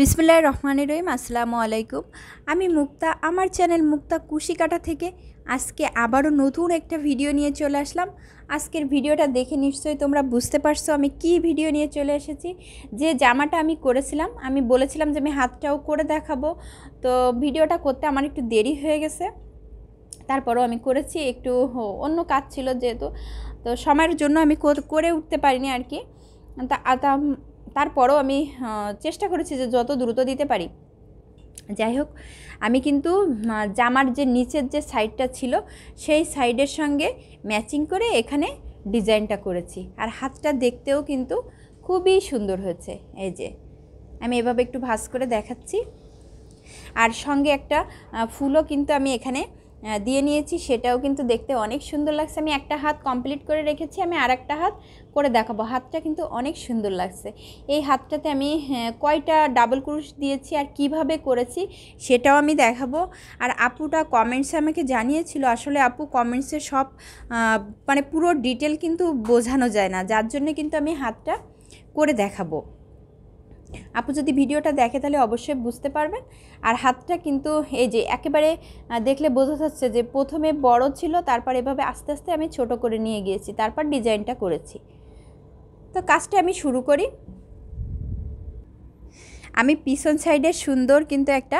বিসমুল্লাহ রহমান রহিম আসসালামু আলাইকুম আমি মুক্তা আমার চ্যানেল মুক্তা কুশিকাটা থেকে আজকে আবারও নতুন একটা ভিডিও নিয়ে চলে আসলাম আজকের ভিডিওটা দেখে নিশ্চয়ই তোমরা বুঝতে পারছো আমি কি ভিডিও নিয়ে চলে এসেছি যে জামাটা আমি করেছিলাম আমি বলেছিলাম যে আমি হাতটাও করে দেখাবো তো ভিডিওটা করতে আমার একটু দেরি হয়ে গেছে তারপরও আমি করেছি একটু অন্য কাজ ছিল যেহেতু তো সময়ের জন্য আমি করে উঠতে পারিনি আর কি তা তারপরও আমি চেষ্টা করেছি যে যত দ্রুত দিতে পারি যাই হোক আমি কিন্তু জামার যে নিচের যে সাইডটা ছিল সেই সাইডের সঙ্গে ম্যাচিং করে এখানে ডিজাইনটা করেছি আর হাতটা দেখতেও কিন্তু খুবই সুন্দর হয়েছে এই যে আমি এভাবে একটু ভাস করে দেখাচ্ছি আর সঙ্গে একটা ফুলও কিন্তু আমি এখানে দিয়ে নিয়েছি সেটাও কিন্তু দেখতে অনেক সুন্দর লাগছে আমি একটা হাত কমপ্লিট করে রেখেছি আমি আর একটা হাত করে দেখাবো হাতটা কিন্তু অনেক সুন্দর লাগছে এই হাতটাতে আমি কয়টা ডাবল ক্রুশ দিয়েছি আর কিভাবে করেছি সেটাও আমি দেখাবো আর আপুটা কমেন্টসে আমাকে জানিয়েছিল আসলে আপু কমেন্টসে সব মানে পুরো ডিটেল কিন্তু বোঝানো যায় না যার জন্য কিন্তু আমি হাতটা করে দেখাবো আপু যদি ভিডিওটা দেখে তাহলে অবশ্যই বুঝতে পারবেন আর হাতটা কিন্তু এই যে একেবারে দেখলে বোঝা যাচ্ছে যে প্রথমে বড় ছিল তারপর এভাবে আস্তে আস্তে আমি ছোট করে নিয়ে গিয়েছি তারপর ডিজাইনটা করেছি তো কাজটা আমি শুরু করি আমি পিছন সাইডে সুন্দর কিন্তু একটা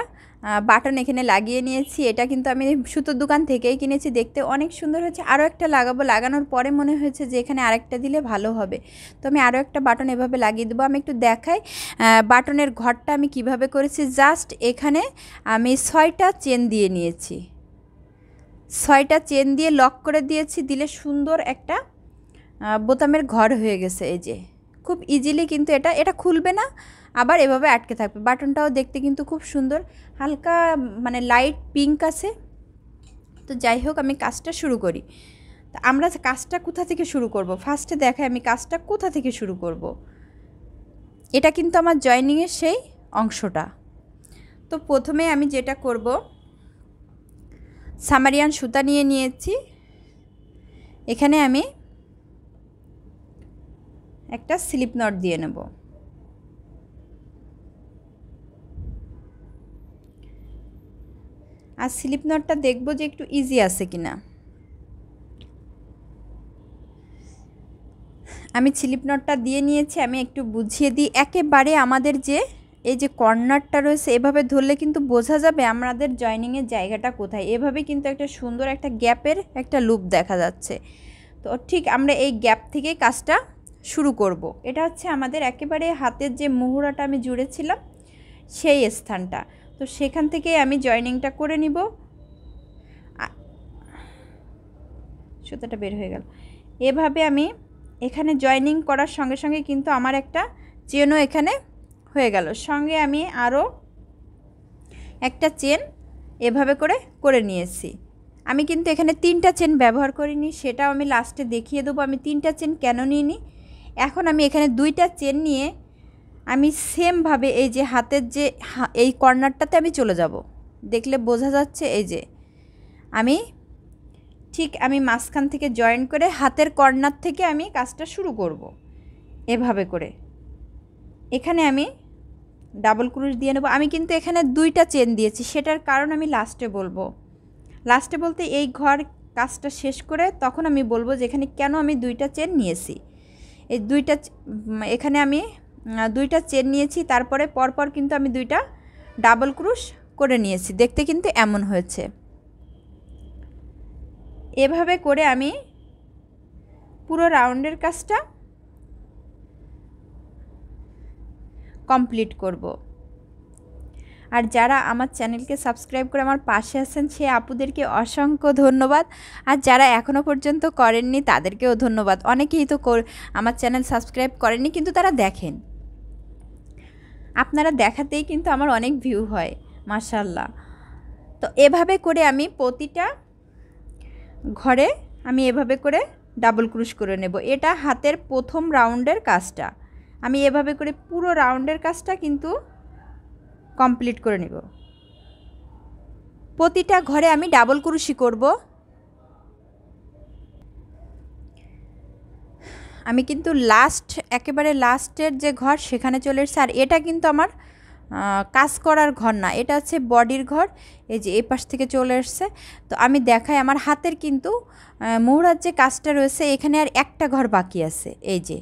বাটন এখানে লাগিয়ে নিয়েছি এটা কিন্তু আমি সুতোর দোকান থেকেই কিনেছি দেখতে অনেক সুন্দর হচ্ছে আরও একটা লাগাবো লাগানোর পরে মনে হয়েছে যে এখানে আরেকটা দিলে ভালো হবে তো আমি আরও একটা বাটন এভাবে লাগিয়ে দেবো আমি একটু দেখাই বাটনের ঘরটা আমি কিভাবে করেছি জাস্ট এখানে আমি ছয়টা চেন দিয়ে নিয়েছি ছয়টা চেন দিয়ে লক করে দিয়েছি দিলে সুন্দর একটা বোতামের ঘর হয়ে গেছে এই যে খুব ইজিলি কিন্তু এটা এটা খুলবে না আবার এভাবে আটকে থাকবে বাটনটাও দেখতে কিন্তু খুব সুন্দর হালকা মানে লাইট পিঙ্ক আছে তো যাই হোক আমি কাজটা শুরু করি তো আমরা কাজটা কোথা থেকে শুরু করব ফার্স্টে দেখাই আমি কাজটা কোথা থেকে শুরু করব। এটা কিন্তু আমার জয়নিংয়ের সেই অংশটা তো প্রথমে আমি যেটা করব সামারিয়ান সুতা নিয়ে নিয়েছি এখানে আমি একটা স্লিপ নট দিয়ে নেবো আর স্লিপ নটটা দেখবো যে একটু ইজি আছে কিনা আমি স্লিপ নটটা দিয়ে নিয়েছি আমি একটু বুঝিয়ে দিই একেবারে আমাদের যে এই যে কর্নারটা রয়েছে এভাবে ধরলে কিন্তু বোঝা যাবে আমাদের জয়নিংয়ের জায়গাটা কোথায় এভাবে কিন্তু একটা সুন্দর একটা গ্যাপের একটা লুপ দেখা যাচ্ছে তো ঠিক আমরা এই গ্যাপ থেকে কাজটা শুরু করব। এটা হচ্ছে আমাদের একেবারে হাতের যে মুহুরাটা আমি জুড়েছিলাম সেই স্থানটা তো সেখান থেকে আমি জয়নিংটা করে নিব সুতোটা বের হয়ে গেল এভাবে আমি এখানে জয়নিং করার সঙ্গে সঙ্গে কিন্তু আমার একটা চেনও এখানে হয়ে গেল সঙ্গে আমি আরও একটা চেন এভাবে করে করে নিয়েছি আমি কিন্তু এখানে তিনটা চেন ব্যবহার করিনি সেটাও আমি লাস্টে দেখিয়ে দেবো আমি তিনটা চেন কেন নিইনি এখন আমি এখানে দুইটা চেন নিয়ে আমি সেমভাবে এই যে হাতের যে এই কর্নারটাতে আমি চলে যাব দেখলে বোঝা যাচ্ছে এই যে আমি ঠিক আমি মাঝখান থেকে জয়েন করে হাতের কর্নার থেকে আমি কাজটা শুরু করব এভাবে করে এখানে আমি ডাবল ক্রুশ দিয়ে নেবো আমি কিন্তু এখানে দুইটা চেন দিয়েছি সেটার কারণ আমি লাস্টে বলবো লাস্টে বলতে এই ঘর কাজটা শেষ করে তখন আমি বলবো যে এখানে কেন আমি দুইটা চেন নিয়েছি এই দুইটা এখানে আমি দুইটা চেন নিয়েছি তারপরে পরপর কিন্তু আমি দুইটা ডাবল ক্রুশ করে নিয়েছি দেখতে কিন্তু এমন হয়েছে এভাবে করে আমি পুরো রাউন্ডের কাজটা কমপ্লিট করব আর যারা আমার চ্যানেলকে সাবস্ক্রাইব করে আমার পাশে আছেন সে আপুদেরকে অসংখ্য ধন্যবাদ আর যারা এখনও পর্যন্ত করেননি তাদেরকেও ধন্যবাদ অনেকেই তো আমার চ্যানেল সাবস্ক্রাইব করেননি কিন্তু তারা দেখেন আপনারা দেখাতেই কিন্তু আমার অনেক ভিউ হয় মাশাল্লাহ তো এভাবে করে আমি প্রতিটা ঘরে আমি এভাবে করে ডাবল ক্রুশ করে নেব এটা হাতের প্রথম রাউন্ডের কাজটা আমি এভাবে করে পুরো রাউন্ডের কাজটা কিন্তু কমপ্লিট করে নেব প্রতিটা ঘরে আমি ডাবল ক্রুশি করব আমি কিন্তু লাস্ট একেবারে লাস্টের যে ঘর সেখানে চলে এসেছি আর এটা কিন্তু আমার কাজ করার ঘর না এটা হচ্ছে বডির ঘর এই যে এই পাশ থেকে চলে এসছে তো আমি দেখাই আমার হাতের কিন্তু মোহরার যে কাজটা রয়েছে এখানে আর একটা ঘর বাকি আছে এই যে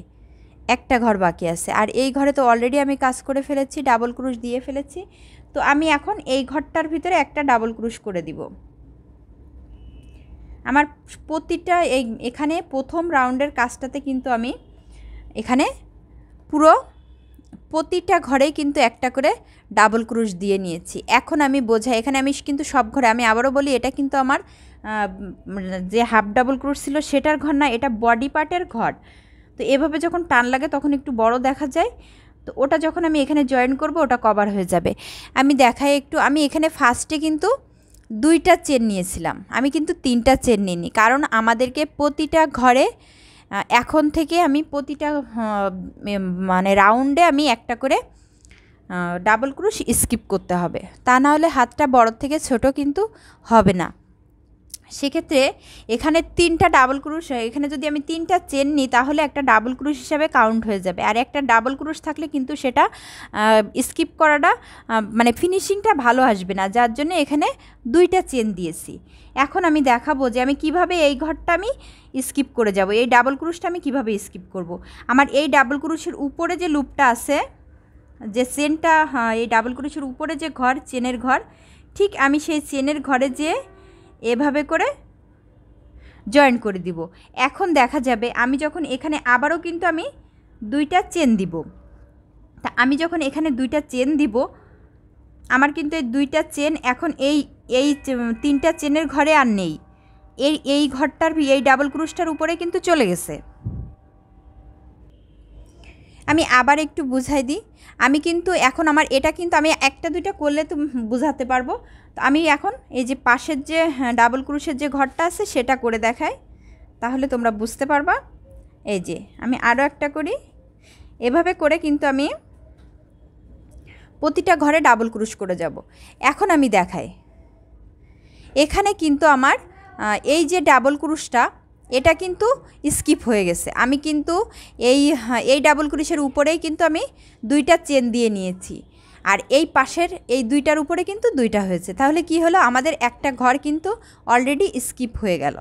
একটা ঘর বাকি আছে আর এই ঘরে তো অলরেডি আমি কাজ করে ফেলেছি ডাবল ক্রুশ দিয়ে ফেলেছি তো আমি এখন এই ঘরটার ভিতরে একটা ডাবল ক্রুশ করে দিব আমার প্রতিটা এই এখানে প্রথম রাউন্ডের কাজটাতে কিন্তু আমি এখানে পুরো প্রতিটা ঘরেই কিন্তু একটা করে ডাবল ক্রুশ দিয়ে নিয়েছি এখন আমি বোঝাই এখানে আমি কিন্তু সব ঘরে আমি আবারও বলি এটা কিন্তু আমার যে হাফ ডাবল ক্রুশ ছিল সেটার ঘর না এটা বডি পার্টের ঘর তো এভাবে যখন টান লাগে তখন একটু বড় দেখা যায় তো ওটা যখন আমি এখানে জয়েন করব ওটা কভার হয়ে যাবে আমি দেখাই একটু আমি এখানে ফার্স্টে কিন্তু দুইটা চেন নিয়েছিলাম আমি কিন্তু তিনটা চেন নিইনি কারণ আমাদেরকে প্রতিটা ঘরে এখন থেকে আমি প্রতিটা মানে রাউন্ডে আমি একটা করে ডাবল ক্রুশ স্কিপ করতে হবে তা না হলে হাতটা বড় থেকে ছোট কিন্তু হবে না সেক্ষেত্রে এখানে তিনটা ডাবল ক্রুশ এখানে যদি আমি তিনটা চেন নিই তাহলে একটা ডাবল ক্রুশ হিসাবে কাউন্ট হয়ে যাবে আর একটা ডাবল ক্রুশ থাকলে কিন্তু সেটা স্কিপ করাটা মানে ফিনিশিংটা ভালো আসবে না যার জন্য এখানে দুইটা চেন দিয়েছি এখন আমি দেখাবো যে আমি কিভাবে এই ঘরটা আমি স্কিপ করে যাব এই ডাবল ক্রুশটা আমি কিভাবে স্কিপ করব। আমার এই ডাবল ক্রুশের উপরে যে লুপটা আছে যে চেনটা হ্যাঁ এই ডাবল ক্রুশের উপরে যে ঘর চেনের ঘর ঠিক আমি সেই চেনের ঘরে যে এভাবে করে জয়েন করে দিব এখন দেখা যাবে আমি যখন এখানে আবারও কিন্তু আমি দুইটা চেন দিব তা আমি যখন এখানে দুইটা চেন দিব আমার কিন্তু এই দুইটা চেন এখন এই এই তিনটা চেনের ঘরে আর নেই এই এই ঘরটার এই ডাবল ক্রুশটার উপরে কিন্তু চলে গেছে আমি আবার একটু বুঝাই দিই আমি কিন্তু এখন আমার এটা কিন্তু আমি একটা দুইটা করলে তো বুঝাতে পারবো তো আমি এখন এই যে পাশের যে হ্যাঁ, ডাবল ক্রুশের যে ঘরটা আছে সেটা করে দেখাই তাহলে তোমরা বুঝতে পারবা এই যে আমি আরও একটা করি এভাবে করে কিন্তু আমি প্রতিটা ঘরে ডাবল ক্রুশ করে যাব এখন আমি দেখাই এখানে কিন্তু আমার এই যে ডাবল ক্রুশটা এটা কিন্তু স্কিপ হয়ে গেছে আমি কিন্তু এই এই ডাবল ক্রুশের উপরেই কিন্তু আমি দুইটা চেন দিয়ে নিয়েছি আর এই পাশের এই দুইটার উপরে কিন্তু দুইটা হয়েছে তাহলে কি হলো আমাদের একটা ঘর কিন্তু অলরেডি স্কিপ হয়ে গেল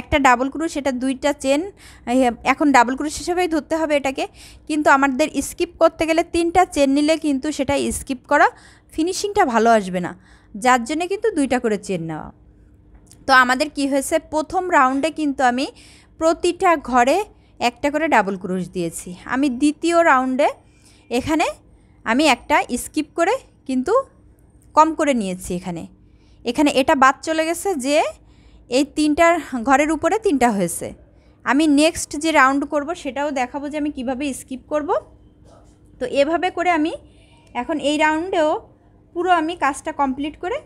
একটা ডাবল ক্রুশ সেটা দুইটা চেন এখন ডাবল ক্রুশ হিসেবেই ধরতে হবে এটাকে কিন্তু আমাদের স্কিপ করতে গেলে তিনটা চেন নিলে কিন্তু সেটা স্কিপ করা ফিনিশিংটা ভালো আসবে না যার জন্যে কিন্তু দুইটা করে চেন নেওয়া তো আমাদের কি হয়েছে প্রথম রাউন্ডে কিন্তু আমি প্রতিটা ঘরে একটা করে ডাবল ক্রুশ দিয়েছি আমি দ্বিতীয় রাউন্ডে এখানে আমি একটা স্কিপ করে কিন্তু কম করে নিয়েছি এখানে এখানে এটা বাদ চলে গেছে যে এই তিনটার ঘরের উপরে তিনটা হয়েছে আমি নেক্সট যে রাউন্ড করব সেটাও দেখাবো যে আমি কিভাবে স্কিপ করব তো এভাবে করে আমি এখন এই রাউন্ডেও পুরো আমি কাজটা কমপ্লিট করে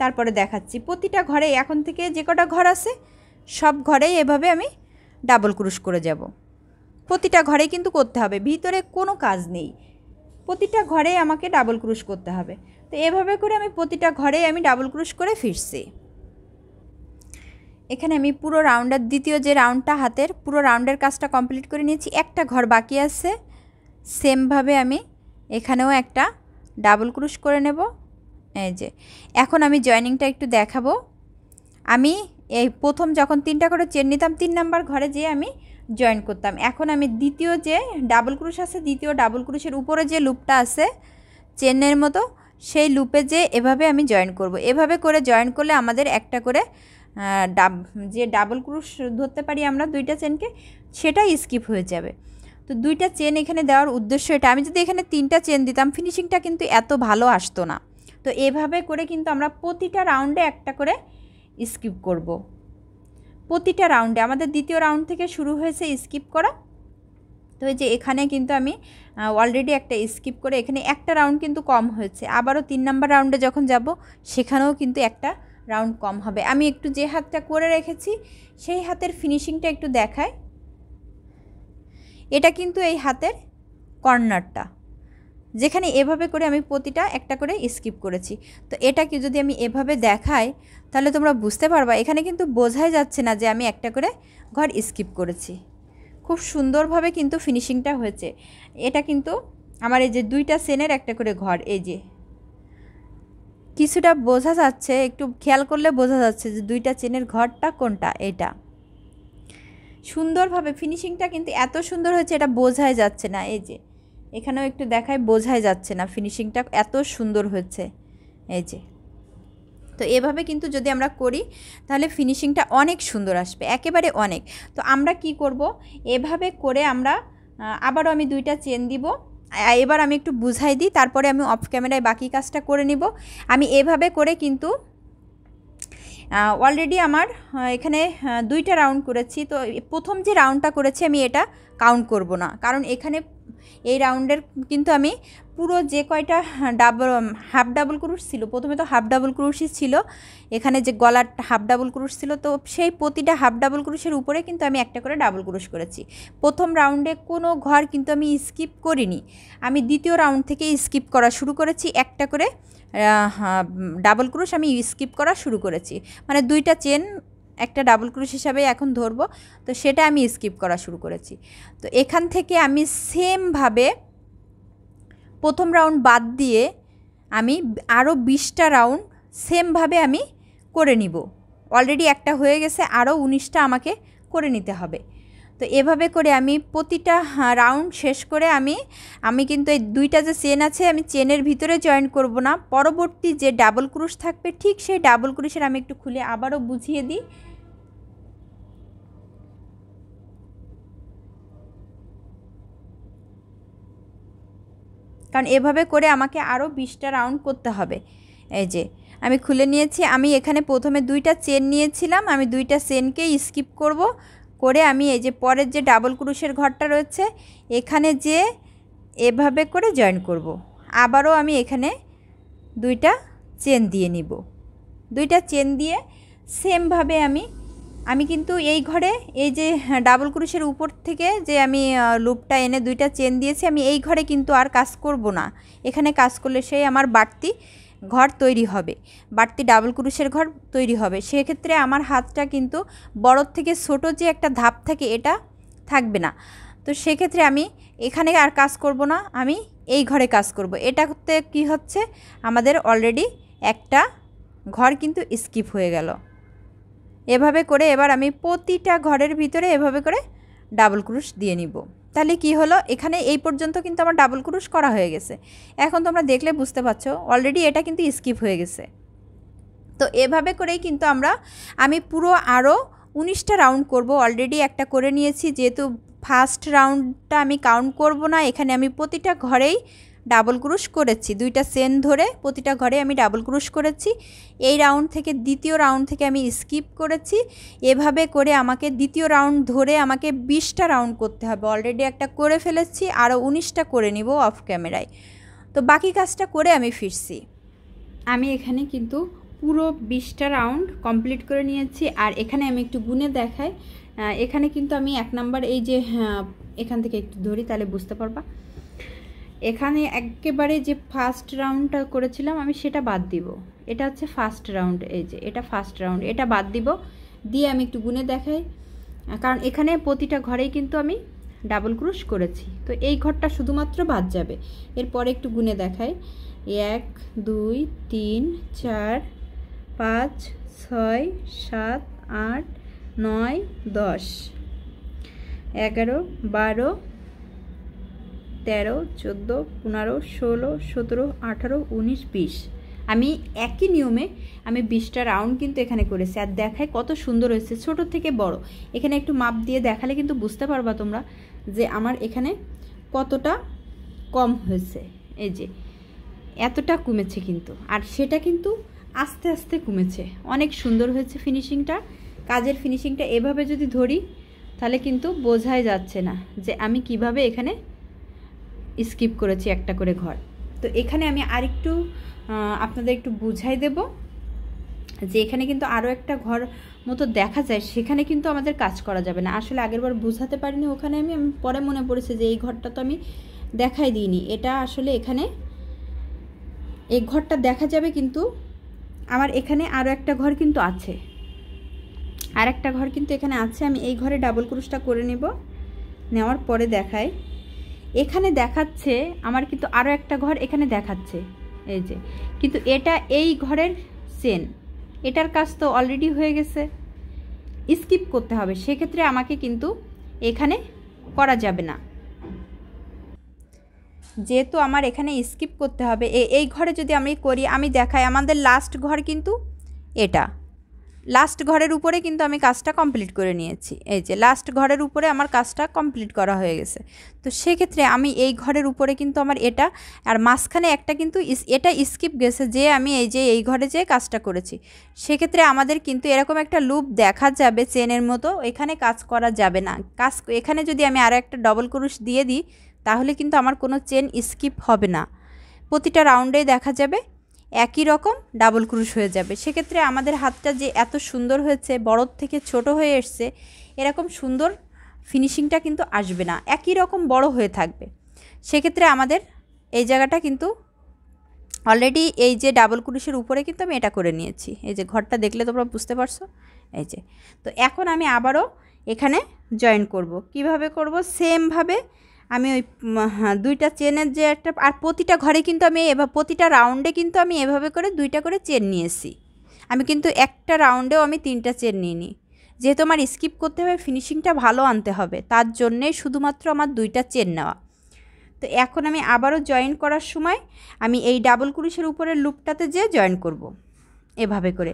তারপরে দেখাচ্ছি প্রতিটা ঘরে এখন থেকে যে কটা ঘর আছে সব ঘরেই এভাবে আমি ডাবল ক্রুশ করে যাব প্রতিটা ঘরে কিন্তু করতে হবে ভিতরে কোনো কাজ নেই প্রতিটা ঘরে আমাকে ডাবল ক্রুশ করতে হবে তো এভাবে করে আমি প্রতিটা ঘরে আমি ডাবল ক্রুশ করে ফিরছি এখানে আমি পুরো রাউন্ডার দ্বিতীয় যে রাউন্ডটা হাতের পুরো রাউন্ডের কাজটা কমপ্লিট করে নিয়েছি একটা ঘর বাকি আছে সেমভাবে আমি এখানেও একটা ডাবল ক্রুশ করে নেব এই যে এখন আমি জয়নিংটা একটু দেখাবো আমি এই প্রথম যখন তিনটা করে চেন নিতাম তিন নাম্বার ঘরে যেয়ে আমি জয়েন করতাম এখন আমি দ্বিতীয় যে ডাবল ক্রুশ আছে দ্বিতীয় ডাবল ক্রুশের উপরে যে লুপটা আছে চেনের মতো সেই লুপে যে এভাবে আমি জয়েন করব। এভাবে করে জয়েন করলে আমাদের একটা করে ডাব যে ডাবল ক্রুশ ধরতে পারি আমরা দুইটা চেনকে সেটাই স্কিপ হয়ে যাবে তো দুইটা চেন এখানে দেওয়ার উদ্দেশ্য এটা আমি যদি এখানে তিনটা চেন দিতাম ফিনিশিংটা কিন্তু এত ভালো আসতো না তো এভাবে করে কিন্তু আমরা প্রতিটা রাউন্ডে একটা করে স্কিপ করব। প্রতিটা রাউন্ডে আমাদের দ্বিতীয় রাউন্ড থেকে শুরু হয়েছে স্কিপ করা তো এই যে এখানে কিন্তু আমি অলরেডি একটা স্কিপ করে এখানে একটা রাউন্ড কিন্তু কম হয়েছে আবারও তিন নাম্বার রাউন্ডে যখন যাব সেখানেও কিন্তু একটা রাউন্ড কম হবে আমি একটু যে হাতটা করে রেখেছি সেই হাতের ফিনিশিংটা একটু দেখায় এটা কিন্তু এই হাতের কর্নারটা যেখানে এভাবে করে আমি প্রতিটা একটা করে স্কিপ করেছি তো এটাকে যদি আমি এভাবে দেখাই তাহলে তোমরা বুঝতে পারবা এখানে কিন্তু বোঝাই যাচ্ছে না যে আমি একটা করে ঘর স্কিপ করেছি খুব সুন্দরভাবে কিন্তু ফিনিশিংটা হয়েছে এটা কিন্তু আমার এই যে দুইটা সেনের একটা করে ঘর এই যে কিছুটা বোঝা যাচ্ছে একটু খেয়াল করলে বোঝা যাচ্ছে যে দুইটা চেনের ঘরটা কোনটা এটা সুন্দরভাবে ফিনিশিংটা কিন্তু এত সুন্দর হয়েছে এটা বোঝাই যাচ্ছে না এই যে এখানেও একটু দেখায় বোঝাই যাচ্ছে না ফিনিশিংটা এত সুন্দর হয়েছে এই যে তো এভাবে কিন্তু যদি আমরা করি তাহলে ফিনিশিংটা অনেক সুন্দর আসবে একেবারে অনেক তো আমরা কি করব এভাবে করে আমরা আবারও আমি দুইটা চেন দিব এবার আমি একটু বুঝাই দিই তারপরে আমি অফ ক্যামেরায় বাকি কাজটা করে নিব আমি এভাবে করে কিন্তু অলরেডি আমার এখানে দুইটা রাউন্ড করেছি তো প্রথম যে রাউন্ডটা করেছি আমি এটা কাউন্ট করব না কারণ এখানে এই রাউন্ডের কিন্তু আমি পুরো যে কয়টা ডাবল হাফ ডাবল ক্রুশ ছিল প্রথমে তো হাফ ডাবল ক্রুশই ছিল এখানে যে গলার হাফ ডাবল ক্রুশ ছিল তো সেই প্রতিটা হাফ ডাবল ক্রুশের উপরে কিন্তু আমি একটা করে ডাবল ক্রুশ করেছি প্রথম রাউন্ডে কোনো ঘর কিন্তু আমি স্কিপ করিনি আমি দ্বিতীয় রাউন্ড থেকে স্কিপ করা শুরু করেছি একটা করে ডাবল ক্রুশ আমি স্কিপ করা শুরু করেছি মানে দুইটা চেন একটা ডাবল ক্রুশ হিসাবে এখন ধরবো তো সেটা আমি স্কিপ করা শুরু করেছি তো এখান থেকে আমি সেমভাবে প্রথম রাউন্ড বাদ দিয়ে আমি আরও বিশটা রাউন্ড সেমভাবে আমি করে নিব অলরেডি একটা হয়ে গেছে আরও উনিশটা আমাকে করে নিতে হবে তো এভাবে করে আমি প্রতিটা রাউন্ড শেষ করে আমি আমি কিন্তু এই দুইটা যে চেন আছে আমি চেনের ভিতরে জয়েন করব না পরবর্তী যে ডাবল ক্রুশ থাকবে ঠিক সেই ডাবল ক্রুশের আমি একটু খুলে আবারও বুঝিয়ে দিই কারণ এভাবে করে আমাকে আরও বিশটা রাউন্ড করতে হবে এই যে আমি খুলে নিয়েছি আমি এখানে প্রথমে দুইটা চেন নিয়েছিলাম আমি দুইটা চেনকে স্কিপ করব করে আমি এই যে পরের যে ডাবল ক্রুশের ঘরটা রয়েছে এখানে যে এভাবে করে জয়েন করব। আবারও আমি এখানে দুইটা চেন দিয়ে নিব দুইটা চেন দিয়ে সেমভাবে আমি আমি কিন্তু এই ঘরে এই যে হ্যাঁ, ডাবল ক্রুশের উপর থেকে যে আমি লুপটা এনে দুইটা চেন দিয়েছি আমি এই ঘরে কিন্তু আর কাজ করব না এখানে কাজ করলে সেই আমার বাড়তি ঘর তৈরি হবে বাড়তি ডাবল ক্রুশের ঘর তৈরি হবে সেক্ষেত্রে আমার হাতটা কিন্তু বড় থেকে ছোট যে একটা ধাপ থাকে এটা থাকবে না তো সেক্ষেত্রে আমি এখানে আর কাজ করব না আমি এই ঘরে কাজ করব এটাতে কি হচ্ছে আমাদের অলরেডি একটা ঘর কিন্তু স্কিপ হয়ে গেল এভাবে করে এবার আমি প্রতিটা ঘরের ভিতরে এভাবে করে ডাবল ক্রুশ দিয়ে নিব তাহলে কি হলো এখানে এই পর্যন্ত কিন্তু আমার ডাবল ক্রুশ করা হয়ে গেছে এখন তোমরা দেখলে বুঝতে পারছো অলরেডি এটা কিন্তু স্কিপ হয়ে গেছে তো এভাবে করেই কিন্তু আমরা আমি পুরো আরও উনিশটা রাউন্ড করব অলরেডি একটা করে নিয়েছি যেহেতু ফার্স্ট রাউন্ডটা আমি কাউন্ট করব না এখানে আমি প্রতিটা ঘরেই ডাবল ক্রুশ করেছি দুইটা সেন ধরে প্রতিটা ঘরে আমি ডাবল ক্রুশ করেছি এই রাউন্ড থেকে দ্বিতীয় রাউন্ড থেকে আমি স্কিপ করেছি এভাবে করে আমাকে দ্বিতীয় রাউন্ড ধরে আমাকে বিশটা রাউন্ড করতে হবে অলরেডি একটা করে ফেলেছি আরও উনিশটা করে নিব অফ ক্যামেরায় তো বাকি কাজটা করে আমি ফিরছি আমি এখানে কিন্তু পুরো বিশটা রাউন্ড কমপ্লিট করে নিয়েছি আর এখানে আমি একটু গুনে দেখাই এখানে কিন্তু আমি এক নাম্বার এই যে হ্যাঁ, এখান থেকে একটু ধরি তাহলে বুঝতে পারবা এখানে একেবারে যে ফার্স্ট রাউন্ডটা করেছিলাম আমি সেটা বাদ দিব এটা হচ্ছে ফার্স্ট রাউন্ড এই যে এটা ফার্স্ট রাউন্ড এটা বাদ দিব দিয়ে আমি একটু গুনে দেখাই কারণ এখানে প্রতিটা ঘরেই কিন্তু আমি ডাবল ক্রুশ করেছি তো এই ঘরটা শুধুমাত্র বাদ যাবে এরপরে একটু গুনে দেখাই এক দুই তিন চার পাঁচ ছয় সাত আট নয় দশ এগারো বারো তেরো চোদ্দো পনেরো ষোলো সতেরো আঠারো উনিশ বিশ আমি একই নিয়মে আমি বিশটা রাউন্ড কিন্তু এখানে করেছি আর দেখায় কত সুন্দর হয়েছে ছোট থেকে বড় এখানে একটু মাপ দিয়ে দেখালে কিন্তু বুঝতে পারবা তোমরা যে আমার এখানে কতটা কম হয়েছে এই যে এতটা কমেছে কিন্তু আর সেটা কিন্তু আস্তে আস্তে কমেছে অনেক সুন্দর হয়েছে ফিনিশিংটা কাজের ফিনিশিংটা এভাবে যদি ধরি তাহলে কিন্তু বোঝাই যাচ্ছে না যে আমি কিভাবে এখানে স্কিপ করেছি একটা করে ঘর তো এখানে আমি আরেকটু আপনাদের একটু বুঝাই দেব যে এখানে কিন্তু আরও একটা ঘর মতো দেখা যায় সেখানে কিন্তু আমাদের কাজ করা যাবে না আসলে আগেরবার বুঝাতে পারিনি ওখানে আমি আমি পরে মনে পড়েছে যে এই ঘরটা তো আমি দেখাই দিইনি এটা আসলে এখানে এই ঘরটা দেখা যাবে কিন্তু আমার এখানে আরও একটা ঘর কিন্তু আছে আর একটা ঘর কিন্তু এখানে আছে আমি এই ঘরে ডাবল ক্রুশটা করে নেব নেওয়ার পরে দেখায় এখানে দেখাচ্ছে আমার কিন্তু আরও একটা ঘর এখানে দেখাচ্ছে এই যে কিন্তু এটা এই ঘরের চেন এটার কাজ তো অলরেডি হয়ে গেছে স্কিপ করতে হবে সেক্ষেত্রে আমাকে কিন্তু এখানে করা যাবে না যেহেতু আমার এখানে স্কিপ করতে হবে এই ঘরে যদি আমি করি আমি দেখাই আমাদের লাস্ট ঘর কিন্তু এটা লাস্ট ঘরের উপরে কিন্তু আমি কাজটা কমপ্লিট করে নিয়েছি এই যে লাস্ট ঘরের উপরে আমার কাজটা কমপ্লিট করা হয়ে গেছে তো সেক্ষেত্রে আমি এই ঘরের উপরে কিন্তু আমার এটা আর মাঝখানে একটা কিন্তু এটা স্কিপ গেছে যে আমি এই যে এই ঘরে যে কাজটা করেছি সেক্ষেত্রে আমাদের কিন্তু এরকম একটা লুপ দেখা যাবে চেনের মতো এখানে কাজ করা যাবে না কাজ এখানে যদি আমি আরও একটা ডবল ক্রুশ দিয়ে দিই তাহলে কিন্তু আমার কোনো চেন স্কিপ হবে না প্রতিটা রাউন্ডেই দেখা যাবে একই রকম ডাবল ক্রুশ হয়ে যাবে সেক্ষেত্রে আমাদের হাতটা যে এত সুন্দর হয়েছে বড়র থেকে ছোট হয়ে এসছে এরকম সুন্দর ফিনিশিংটা কিন্তু আসবে না একই রকম বড় হয়ে থাকবে সেক্ষেত্রে আমাদের এই জায়গাটা কিন্তু অলরেডি এই যে ডাবল ক্রুশের উপরে কিন্তু আমি এটা করে নিয়েছি এই যে ঘরটা দেখলে তোমরা বুঝতে পারছো এই যে তো এখন আমি আবারও এখানে জয়েন করব কিভাবে করব সেমভাবে আমি ওই হ্যাঁ, দুইটা চেনের যে একটা আর প্রতিটা ঘরে কিন্তু আমি এভাবে প্রতিটা রাউন্ডে কিন্তু আমি এভাবে করে দুইটা করে চেন নিয়েছি আমি কিন্তু একটা রাউন্ডেও আমি তিনটা চেন নিইনি যেহেতু আমার স্কিপ করতে হবে ফিনিশিংটা ভালো আনতে হবে তার জন্যে শুধুমাত্র আমার দুইটা চেন নেওয়া তো এখন আমি আবারও জয়েন করার সময় আমি এই ডাবল কুরুশের উপরের লুপটাতে যেয়ে জয়েন করব। এভাবে করে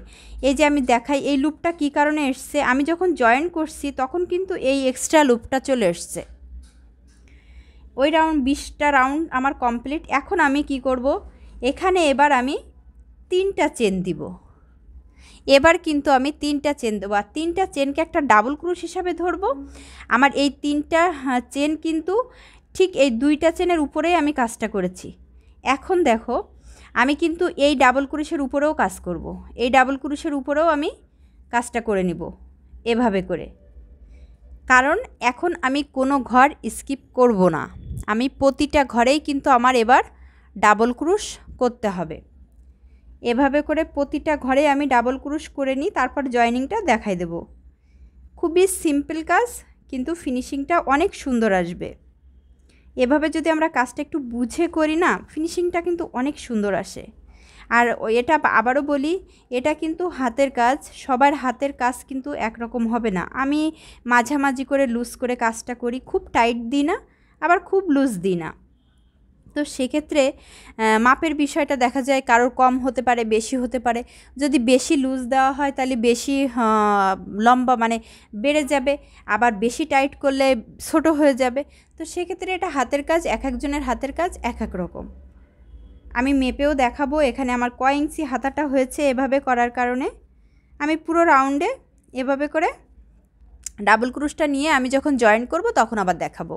এই যে আমি দেখাই এই লুপটা কি কারণে এসছে আমি যখন জয়েন করছি তখন কিন্তু এই এক্সট্রা লুপটা চলে এসছে ওই রাউন্ড বিশটা রাউন্ড আমার কমপ্লিট এখন আমি কি করব এখানে এবার আমি তিনটা চেন দিব এবার কিন্তু আমি তিনটা চেন দেবো আর তিনটা চেনকে একটা ডাবল ক্রুশ হিসাবে ধরবো আমার এই তিনটা চেন হ্যাঁ, কিন্তু ঠিক এই দুইটা চেনের উপরেই আমি কাজটা করেছি এখন দেখো আমি কিন্তু এই ডাবল ক্রুশের উপরেও কাজ করব। এই ডাবল ক্রুশের উপরেও আমি কাজটা করে নিব এভাবে করে কারণ এখন আমি কোনো ঘর স্কিপ করব না আমি প্রতিটা ঘরেই কিন্তু আমার এবার ডাবল ক্রুশ করতে হবে এভাবে করে প্রতিটা ঘরে আমি ডাবল ক্রুশ করে নিই তারপর জয়নিংটা দেখাই দেব খুবই সিম্পল কাজ কিন্তু ফিনিশিংটা অনেক সুন্দর আসবে এভাবে যদি আমরা কাজটা একটু বুঝে করি না ফিনিশিংটা কিন্তু অনেক সুন্দর আসে আর এটা আবারও বলি এটা কিন্তু হাতের কাজ সবার হাতের কাজ কিন্তু একরকম হবে না আমি মাঝামাঝি করে লুজ করে কাজটা করি খুব টাইট দিই না আবার খুব লুজ দিই না তো সেক্ষেত্রে মাপের বিষয়টা দেখা যায় কারোর কম হতে পারে বেশি হতে পারে যদি বেশি লুজ দেওয়া হয় তাহলে বেশি লম্বা মানে বেড়ে যাবে আবার বেশি টাইট করলে ছোট হয়ে যাবে তো সেক্ষেত্রে এটা হাতের কাজ এক একজনের হাতের কাজ এক এক রকম আমি মেপেও দেখাবো এখানে আমার কয়েংসি হাতাটা হয়েছে এভাবে করার কারণে আমি পুরো রাউন্ডে এভাবে করে ডাবল ক্রুশটা নিয়ে আমি যখন জয়েন করব তখন আবার দেখাবো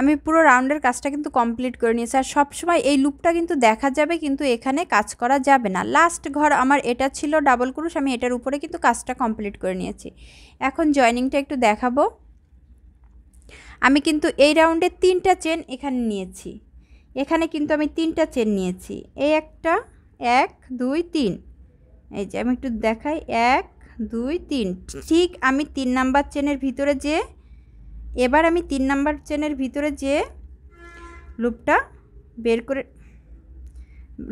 আমি পুরো রাউন্ডের কাজটা কিন্তু কমপ্লিট করে নিয়েছি আর সবসময় এই লুপটা কিন্তু দেখা যাবে কিন্তু এখানে কাজ করা যাবে না লাস্ট ঘর আমার এটা ছিল ডাবল ক্রুশ আমি এটার উপরে কিন্তু কাজটা কমপ্লিট করে নিয়েছি এখন জয়নিংটা একটু দেখাবো আমি কিন্তু এই রাউন্ডে তিনটা চেন এখানে নিয়েছি এখানে কিন্তু আমি তিনটা চেন নিয়েছি এই একটা এক দুই তিন এই যে আমি একটু দেখাই এক দুই তিন ঠিক আমি তিন নাম্বার চেনের ভিতরে যে এবার আমি তিন নাম্বার চেনের ভিতরে যে লুপটা বের করে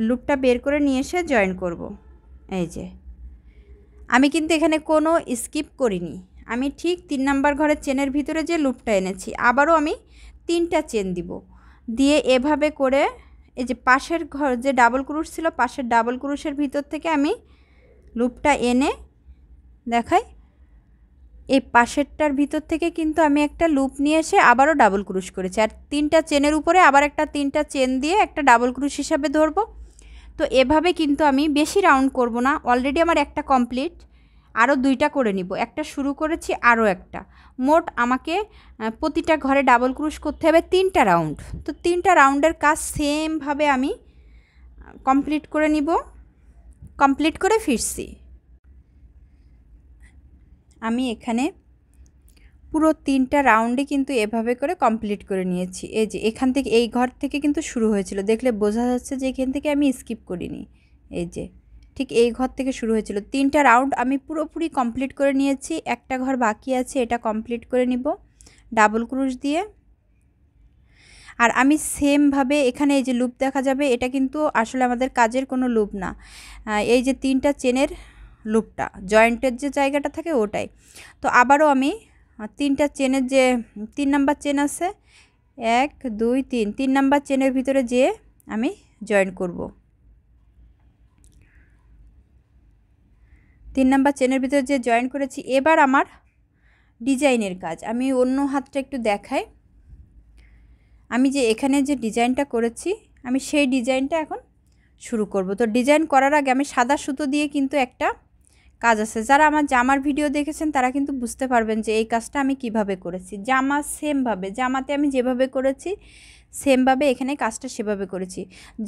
লুপটা বের করে নিয়ে এসে জয়েন করব এই যে আমি কিন্তু এখানে কোনো স্কিপ করিনি আমি ঠিক তিন নাম্বার ঘরের চেনের ভিতরে যে লুপটা এনেছি আবারও আমি তিনটা চেন দিব দিয়ে এভাবে করে এই যে পাশের ঘর যে ডাবল ক্রুশ ছিল পাশের ডাবল ক্রুশের ভিতর থেকে আমি লুপটা এনে দেখাই এই পাশেরটার ভিতর থেকে কিন্তু আমি একটা লুপ নিয়ে এসে আবারও ডাবল ক্রুশ করেছি আর তিনটা চেনের উপরে আবার একটা তিনটা চেন দিয়ে একটা ডাবল ক্রুশ হিসাবে ধরবো তো এভাবে কিন্তু আমি বেশি রাউন্ড করব না অলরেডি আমার একটা কমপ্লিট আরও দুইটা করে নিব একটা শুরু করেছি আরও একটা মোট আমাকে প্রতিটা ঘরে ডাবল ক্রুশ করতে হবে তিনটা রাউন্ড তো তিনটা রাউন্ডের কাজ সেমভাবে আমি কমপ্লিট করে নিব কমপ্লিট করে ফিরছি আমি এখানে পুরো তিনটা রাউন্ডে কিন্তু এভাবে করে কমপ্লিট করে নিয়েছি এই যে এখান থেকে এই ঘর থেকে কিন্তু শুরু হয়েছিল দেখলে বোঝা যাচ্ছে যে এখান থেকে আমি স্কিপ করিনি এই যে ঠিক এই ঘর থেকে শুরু হয়েছিল তিনটা রাউন্ড আমি পুরোপুরি কমপ্লিট করে নিয়েছি একটা ঘর বাকি আছে এটা কমপ্লিট করে নিব ডাবল ক্রুশ দিয়ে আর আমি সেমভাবে এখানে এই যে লুপ দেখা যাবে এটা কিন্তু আসলে আমাদের কাজের কোনো লুপ না এই যে তিনটা চেনের লুপটা জয়েন্টের যে জায়গাটা থাকে ওটাই তো আবারও আমি তিনটা চেনের যে তিন নাম্বার চেন আছে এক দুই তিন তিন নাম্বার চেনের ভিতরে যেয়ে আমি জয়েন করব তিন নাম্বার চেনের ভিতরে যে জয়েন করেছি এবার আমার ডিজাইনের কাজ আমি অন্য হাতটা একটু দেখাই আমি যে এখানে যে ডিজাইনটা করেছি আমি সেই ডিজাইনটা এখন শুরু করব তো ডিজাইন করার আগে আমি সাদা সুতো দিয়ে কিন্তু একটা কাজ আছে যারা আমার জামার ভিডিও দেখেছেন তারা কিন্তু বুঝতে পারবেন যে এই কাজটা আমি কিভাবে করেছি জামা সেমভাবে জামাতে আমি যেভাবে করেছি সেমভাবে এখানে কাজটা সেভাবে করেছি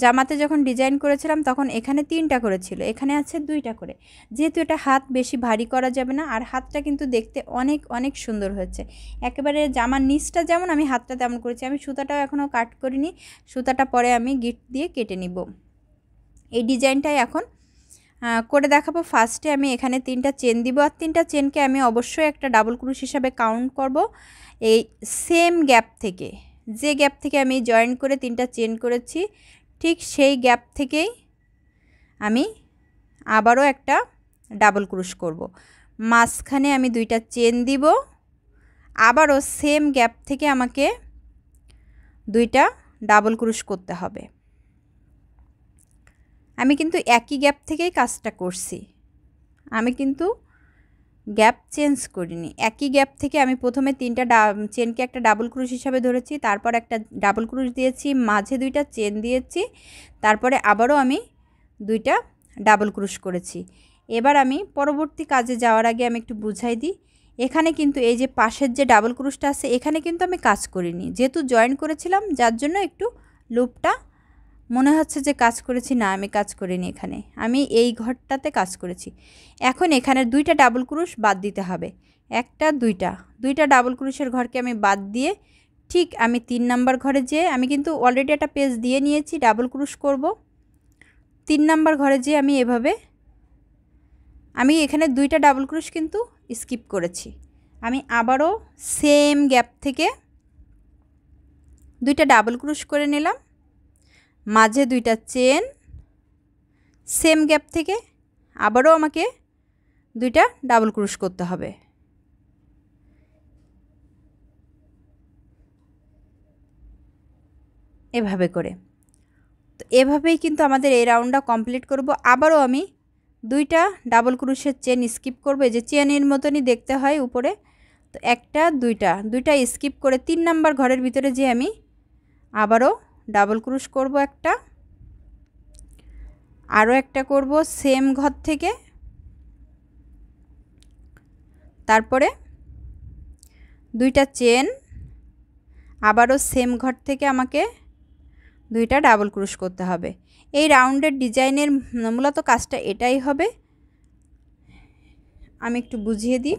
জামাতে যখন ডিজাইন করেছিলাম তখন এখানে তিনটা করেছিল এখানে আছে দুইটা করে যেহেতু এটা হাত বেশি ভারী করা যাবে না আর হাতটা কিন্তু দেখতে অনেক অনেক সুন্দর হয়েছে একেবারে জামার নিচটা যেমন আমি হাতটা তেমন করেছি আমি সুতাটাও এখনও কাট করিনি সুতাটা পরে আমি গিট দিয়ে কেটে নিব এই ডিজাইনটাই এখন করে দেখাবো ফার্স্টে আমি এখানে তিনটা চেন দিব আর তিনটা চেনকে আমি অবশ্যই একটা ডাবল ক্রুশ হিসাবে কাউন্ট করব এই সেম গ্যাপ থেকে যে গ্যাপ থেকে আমি জয়েন করে তিনটা চেন করেছি ঠিক সেই গ্যাপ থেকেই আমি আবারও একটা ডাবল ক্রুশ করব। মাঝখানে আমি দুইটা চেন দিব আবারও সেম গ্যাপ থেকে আমাকে দুইটা ডাবল ক্রুশ করতে হবে আমি কিন্তু একই গ্যাপ থেকেই কাজটা করছি আমি কিন্তু গ্যাপ চেঞ্জ করিনি একই গ্যাপ থেকে আমি প্রথমে তিনটা ডা চেনকে একটা ডাবল ক্রুশ হিসাবে ধরেছি তারপর একটা ডাবল ক্রুশ দিয়েছি মাঝে দুইটা চেন দিয়েছি তারপরে আবারও আমি দুইটা ডাবল ক্রুশ করেছি এবার আমি পরবর্তী কাজে যাওয়ার আগে আমি একটু বুঝাই দিই এখানে কিন্তু এই যে পাশের যে ডাবল ক্রুশটা আছে এখানে কিন্তু আমি কাজ করিনি যেহেতু জয়েন করেছিলাম যার জন্য একটু লুপটা মনে হচ্ছে যে কাজ করেছি না আমি কাজ করিনি এখানে আমি এই ঘরটাতে কাজ করেছি এখন এখানে দুইটা ডাবল ক্রুশ বাদ দিতে হবে একটা দুইটা দুইটা ডাবল ক্রুশের ঘরকে আমি বাদ দিয়ে ঠিক আমি তিন নাম্বার ঘরে যেয়ে আমি কিন্তু অলরেডি একটা পেজ দিয়ে নিয়েছি ডাবল ক্রুশ করব তিন নাম্বার ঘরে যেয়ে আমি এভাবে আমি এখানে দুইটা ডাবল ক্রুশ কিন্তু স্কিপ করেছি আমি আবারও সেম গ্যাপ থেকে দুইটা ডাবল ক্রুশ করে নিলাম মাঝে দুইটা চেন সেম গ্যাপ থেকে আবারও আমাকে দুইটা ডাবল ক্রুশ করতে হবে এভাবে করে তো এভাবেই কিন্তু আমাদের এই রাউন্ডটা কমপ্লিট করব আবারও আমি দুইটা ডাবল ক্রুশের চেন স্কিপ করবে যে চেনের মতনই দেখতে হয় উপরে তো একটা দুইটা দুইটা স্কিপ করে তিন নাম্বার ঘরের ভিতরে যে আমি আবারও ডাবল ক্রুশ করব একটা আরও একটা করব সেম ঘর থেকে তারপরে দুইটা চেন আবারও সেম ঘর থেকে আমাকে দুইটা ডাবল ক্রুশ করতে হবে এই রাউন্ডের ডিজাইনের মূলত কাজটা এটাই হবে আমি একটু বুঝিয়ে দিই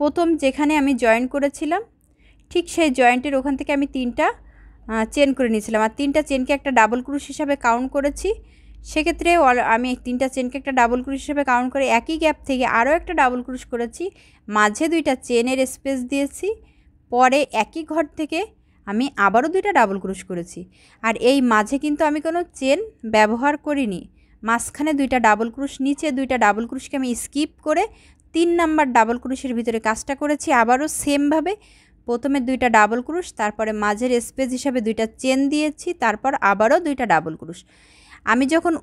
প্রথম যেখানে আমি জয়েন করেছিলাম ঠিক সেই জয়েন্টের ওখান থেকে আমি তিনটা চেন করে নিয়েছিলাম আর তিনটা চেনকে একটা ডাবল ক্রুশ হিসাবে কাউন্ট করেছি সেক্ষেত্রে আমি তিনটা চেনকে একটা ডাবল ক্রুশ হিসাবে কাউন্ট করে একই গ্যাপ থেকে আরও একটা ডাবল ক্রুশ করেছি মাঝে দুইটা চেনের স্পেস দিয়েছি পরে একই ঘর থেকে আমি আবারও দুইটা ডাবল ক্রুশ করেছি আর এই মাঝে কিন্তু আমি কোনো চেন ব্যবহার করিনি মাঝখানে দুইটা ডাবল ক্রুশ নিচে দুইটা ডাবল ক্রুশকে আমি স্কিপ করে তিন নাম্বার ডাবল ক্রুশের ভিতরে কাজটা করেছি আবারও সেমভাবে প্রথমে দুইটা ডাবল ক্রুশ তারপরে মাঝের স্পেস হিসাবে দুইটা চেন দিয়েছি তারপর আবারও দুইটা ডাবল ক্রুশ আমি যখন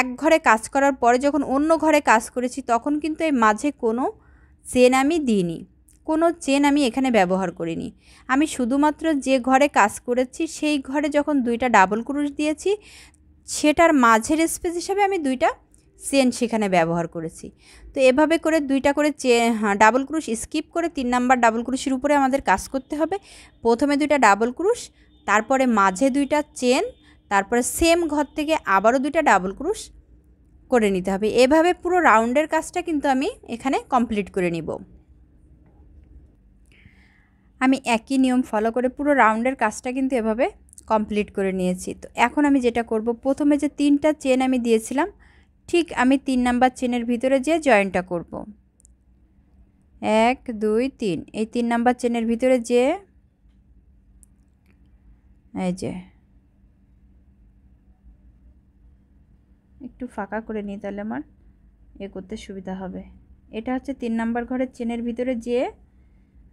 এক ঘরে কাজ করার পরে যখন অন্য ঘরে কাজ করেছি তখন কিন্তু এই মাঝে কোনো চেন আমি দিইনি কোনো চেন আমি এখানে ব্যবহার করিনি আমি শুধুমাত্র যে ঘরে কাজ করেছি সেই ঘরে যখন দুইটা ডাবল ক্রুশ দিয়েছি সেটার মাঝের স্পেস হিসাবে আমি দুইটা চেন সেখানে ব্যবহার করেছি তো এভাবে করে দুইটা করে চে ডাবল ক্রুশ স্কিপ করে তিন নাম্বার ডাবল ক্রুশের উপরে আমাদের কাজ করতে হবে প্রথমে দুইটা ডাবল ক্রুশ তারপরে মাঝে দুইটা চেন তারপরে সেম ঘর থেকে আবারও দুইটা ডাবল ক্রুশ করে নিতে হবে এভাবে পুরো রাউন্ডের কাজটা কিন্তু আমি এখানে কমপ্লিট করে নিব আমি একই নিয়ম ফলো করে পুরো রাউন্ডের কাজটা কিন্তু এভাবে কমপ্লিট করে নিয়েছি তো এখন আমি যেটা করব প্রথমে যে তিনটা চেন আমি দিয়েছিলাম ঠিক আমি তিন নাম্বার চেনের ভিতরে যেয়ে জয়েনটা করব। এক দুই তিন এই তিন নাম্বার চেনের ভিতরে যে এই যে একটু ফাঁকা করে নিই তাহলে আমার এ করতে সুবিধা হবে এটা হচ্ছে তিন নাম্বার ঘরের চেনের ভিতরে যে